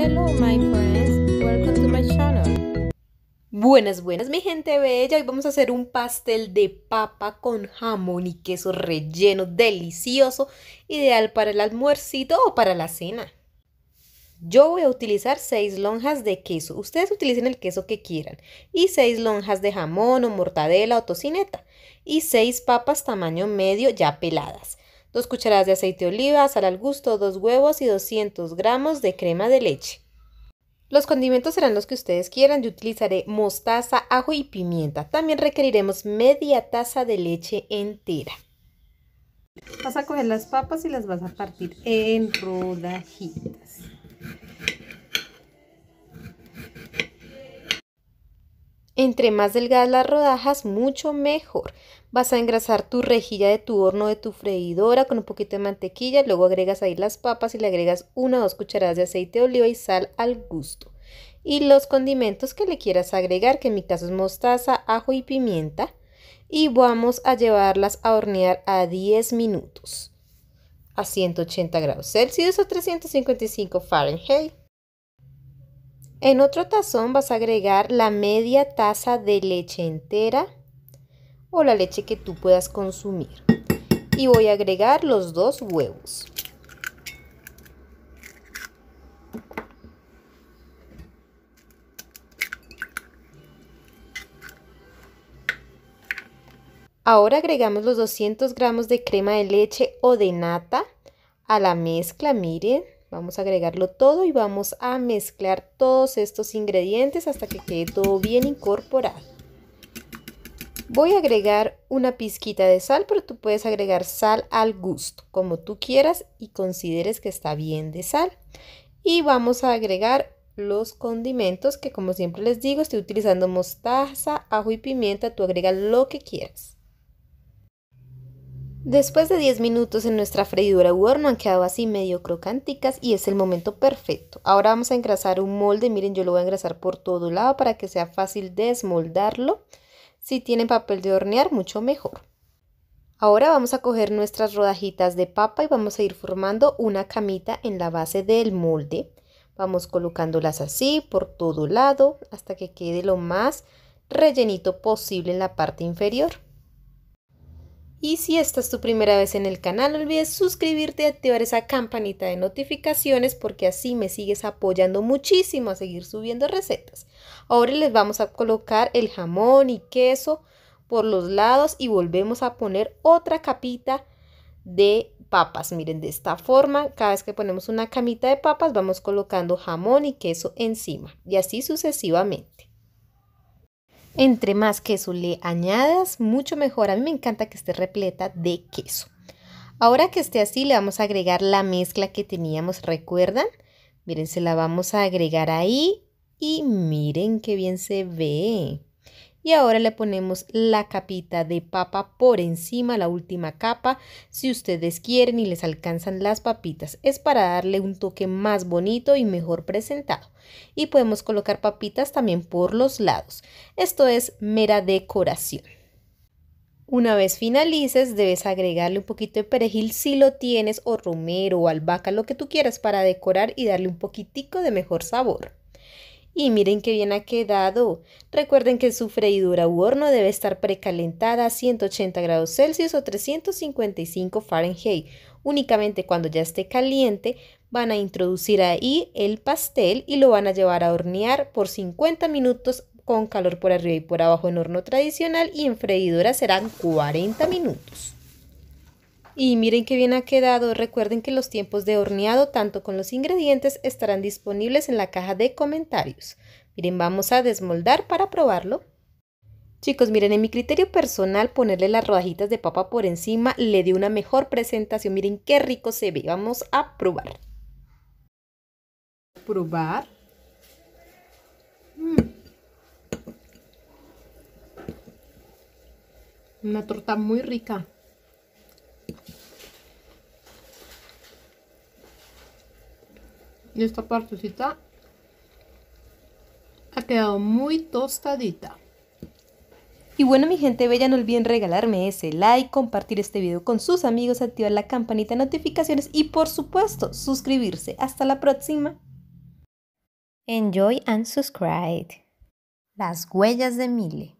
Hello my friends, welcome to my channel. Buenas, buenas mi gente bella, hoy vamos a hacer un pastel de papa con jamón y queso relleno, delicioso, ideal para el almuercito o para la cena. Yo voy a utilizar 6 lonjas de queso, ustedes utilicen el queso que quieran, y 6 lonjas de jamón o mortadela o tocineta, y 6 papas tamaño medio ya peladas. 2 cucharadas de aceite de oliva, sal al gusto, 2 huevos y 200 gramos de crema de leche. Los condimentos serán los que ustedes quieran. Yo utilizaré mostaza, ajo y pimienta. También requeriremos media taza de leche entera. Vas a coger las papas y las vas a partir en rodajitas. Entre más delgadas las rodajas, mucho mejor. Vas a engrasar tu rejilla de tu horno, de tu freidora con un poquito de mantequilla, luego agregas ahí las papas y le agregas una o dos cucharadas de aceite de oliva y sal al gusto. Y los condimentos que le quieras agregar, que en mi caso es mostaza, ajo y pimienta. Y vamos a llevarlas a hornear a 10 minutos a 180 grados Celsius o 355 Fahrenheit. En otro tazón vas a agregar la media taza de leche entera o la leche que tú puedas consumir. Y voy a agregar los dos huevos. Ahora agregamos los 200 gramos de crema de leche o de nata a la mezcla, miren. Vamos a agregarlo todo y vamos a mezclar todos estos ingredientes hasta que quede todo bien incorporado. Voy a agregar una pizquita de sal, pero tú puedes agregar sal al gusto, como tú quieras y consideres que está bien de sal. Y vamos a agregar los condimentos que como siempre les digo, estoy utilizando mostaza, ajo y pimienta, tú agregas lo que quieras. Después de 10 minutos en nuestra freidora de horno han quedado así medio crocánticas y es el momento perfecto. Ahora vamos a engrasar un molde, miren yo lo voy a engrasar por todo lado para que sea fácil desmoldarlo. Si tienen papel de hornear mucho mejor. Ahora vamos a coger nuestras rodajitas de papa y vamos a ir formando una camita en la base del molde. Vamos colocándolas así por todo lado hasta que quede lo más rellenito posible en la parte inferior. Y si esta es tu primera vez en el canal, no olvides suscribirte y activar esa campanita de notificaciones porque así me sigues apoyando muchísimo a seguir subiendo recetas. Ahora les vamos a colocar el jamón y queso por los lados y volvemos a poner otra capita de papas. Miren, de esta forma, cada vez que ponemos una camita de papas, vamos colocando jamón y queso encima y así sucesivamente. Entre más queso le añadas, mucho mejor. A mí me encanta que esté repleta de queso. Ahora que esté así, le vamos a agregar la mezcla que teníamos, ¿recuerdan? Miren, se la vamos a agregar ahí y miren qué bien se ve. Y ahora le ponemos la capita de papa por encima, la última capa, si ustedes quieren y les alcanzan las papitas. Es para darle un toque más bonito y mejor presentado. Y podemos colocar papitas también por los lados. Esto es mera decoración. Una vez finalices, debes agregarle un poquito de perejil si lo tienes, o romero, o albahaca, lo que tú quieras para decorar y darle un poquitico de mejor sabor. Y miren qué bien ha quedado. Recuerden que su freidura u horno debe estar precalentada a 180 grados Celsius o 355 Fahrenheit. Únicamente cuando ya esté caliente van a introducir ahí el pastel y lo van a llevar a hornear por 50 minutos con calor por arriba y por abajo en horno tradicional y en freidora serán 40 minutos. Y miren qué bien ha quedado. Recuerden que los tiempos de horneado, tanto con los ingredientes, estarán disponibles en la caja de comentarios. Miren, vamos a desmoldar para probarlo. Chicos, miren, en mi criterio personal, ponerle las rodajitas de papa por encima le dio una mejor presentación. Miren qué rico se ve. Vamos a probar. Probar. Mm. Una torta muy rica. Y esta partecita ha quedado muy tostadita. Y bueno mi gente bella, no olviden regalarme ese like, compartir este video con sus amigos, activar la campanita de notificaciones y por supuesto suscribirse. Hasta la próxima. Enjoy and subscribe. Las huellas de Mile.